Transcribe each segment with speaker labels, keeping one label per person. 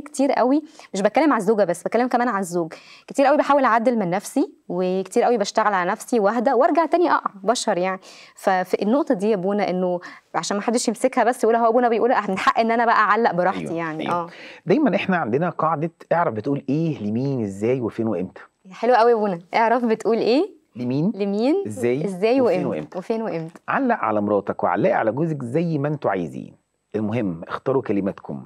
Speaker 1: كتير قوي مش بتكلم على الزوجه بس بتكلم كمان على الزوج كتير قوي بحاول اعدل من نفسي وكتير قوي بشتغل على نفسي واهدى وارجع تاني اقع بشر يعني ففي النقطه دي يا ابونا انه عشان ما حدش يمسكها بس يقول هو ابونا بيقول من حق ان انا بقى اعلق براحتي أيوة يعني أيوة. اه
Speaker 2: دايما احنا عندنا قاعده اعرف بتقول ايه لمين ازاي وفين وامتى
Speaker 1: حلو قوي يا ابونا اعرف بتقول ايه لمين لمين ازاي ازاي وفين وامتى وفين وامتى
Speaker 2: علق على مراتك وعلقي على جوزك زي ما انتوا عايزين المهم اختاروا كلماتكم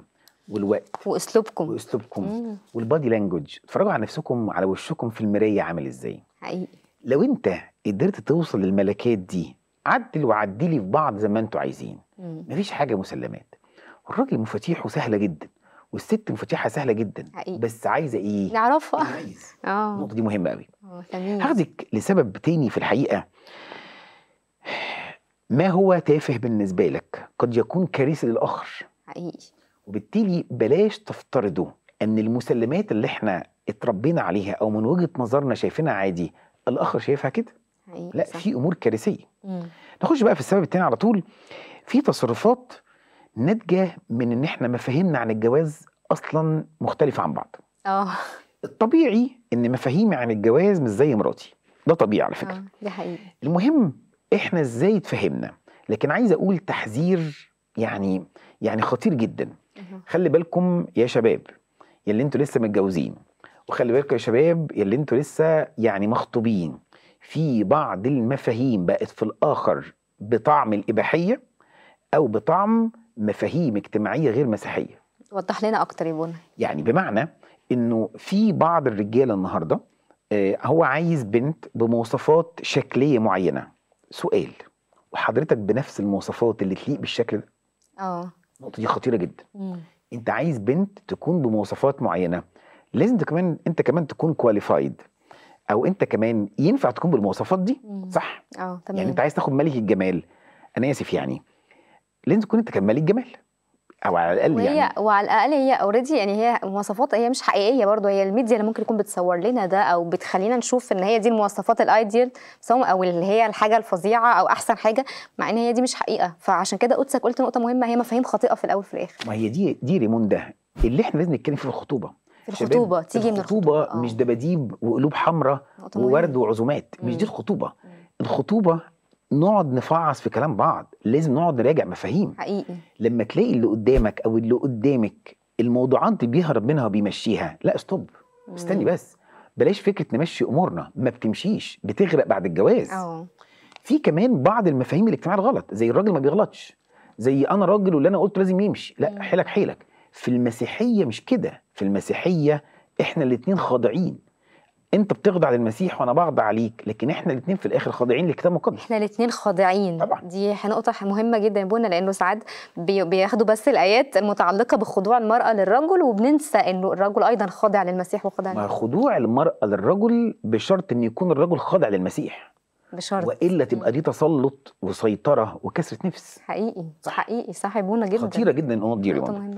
Speaker 2: والوقت واسلوبكم واسلوبكم والبادي لانجوج اتفرجوا على نفسكم على وشكم في المرايه عامل ازاي حقيقي لو انت قدرت توصل للملكات دي عدل وعدلي في بعض زي ما انتوا عايزين مم. مفيش حاجه مسلمات الراجل مفاتيحه سهله جدا والست مفاتيحها سهله جدا حقيقي. بس عايزه ايه
Speaker 1: نعرفها اه النقطه دي مهمه قوي آه، هاخدك
Speaker 2: لسبب تاني في الحقيقه ما هو تافه بالنسبه لك قد يكون كارثي للاخر حقيقي وبالتالي بلاش تفترضوا ان المسلمات اللي احنا اتربينا عليها او من وجهه نظرنا شايفينها عادي الاخر شايفها كده لا صح. في امور كارثيه نخش بقى في السبب التاني على طول في تصرفات ناتجه من ان احنا مفاهيمنا عن الجواز اصلا مختلفه عن بعض اه الطبيعي ان مفاهيمي عن الجواز مش زي مراتي ده طبيعي على فكره آه، ده حقيقي المهم احنا ازاي اتفهمنا لكن عايز اقول تحذير يعني يعني خطير جدا خلي بالكم يا شباب يلي انتوا لسه متجوزين وخلي بالكم يا شباب يلي انتوا لسه يعني مخطوبين في بعض المفاهيم بقت في الاخر بطعم الاباحيه او بطعم مفاهيم اجتماعيه غير مسيحيه
Speaker 1: وضح لنا اكتر يا بونا
Speaker 2: يعني بمعنى انه في بعض الرجاله النهارده آه، هو عايز بنت بمواصفات شكليه معينه سؤال وحضرتك بنفس المواصفات اللي تليق بالشكل ده اه النقطه دي خطيره جدا مم. انت عايز بنت تكون بمواصفات معينه لازم كمان انت كمان تكون كواليفايد او انت كمان ينفع تكون بالمواصفات دي مم. صح
Speaker 1: اه يعني تمام يعني انت عايز
Speaker 2: تاخد ملك الجمال انا اسف يعني لازم تكون انت كان ملك جمال او على الاقل وهي يعني
Speaker 1: وعلى الاقل هي اوريدي يعني هي مواصفات هي مش حقيقيه برضه هي الميديا اللي ممكن يكون بتصور لنا ده او بتخلينا نشوف ان هي دي المواصفات الايديال او اللي هي الحاجه الفظيعه او احسن حاجه مع ان هي دي مش حقيقه فعشان كده قدسك قلت نقطه مهمه هي مفاهيم خاطئه في الاول في الاخر
Speaker 2: ما هي دي دي ريموندا اللي احنا لازم نتكلم فيه في الخطوبه الخطوبة تيجي من الخطوبة مش آه. دباديب وقلوب حمراء وورد وعزومات مش دي الخطوبة الخطوبة نقعد نفعص في كلام بعض لازم نقعد نراجع مفاهيم حقيقي لما تلاقي اللي قدامك او اللي قدامك الموضوعات اللي بيهرب منها وبيمشيها لا استوب استني بس بلاش فكره نمشي امورنا ما بتمشيش بتغرق بعد الجواز أوه. في كمان بعض المفاهيم الاجتماعيه الغلط زي الراجل ما بيغلطش زي انا راجل واللي انا قلت لازم يمشي لا حيلك حيلك في المسيحيه مش كده في المسيحيه احنا الاثنين خاضعين انت بتخضع للمسيح وانا بخضع ليك لكن احنا الاثنين في الاخر خاضعين للكتاب المقدس
Speaker 1: احنا الاثنين خاضعين طبعا دي نقطه مهمه جدا يا بونا لانه ساعات بياخدوا بس الايات المتعلقه بخضوع المراه للرجل وبننسى انه الرجل ايضا خاضع للمسيح وخاضع ما
Speaker 2: خضوع المراه للرجل بشرط ان يكون الرجل خاضع للمسيح بشرط والا تبقى دي تسلط وسيطره وكسره نفس
Speaker 1: حقيقي صح. حقيقي صح يا بونا جدا خطيره جدا
Speaker 2: النقط دي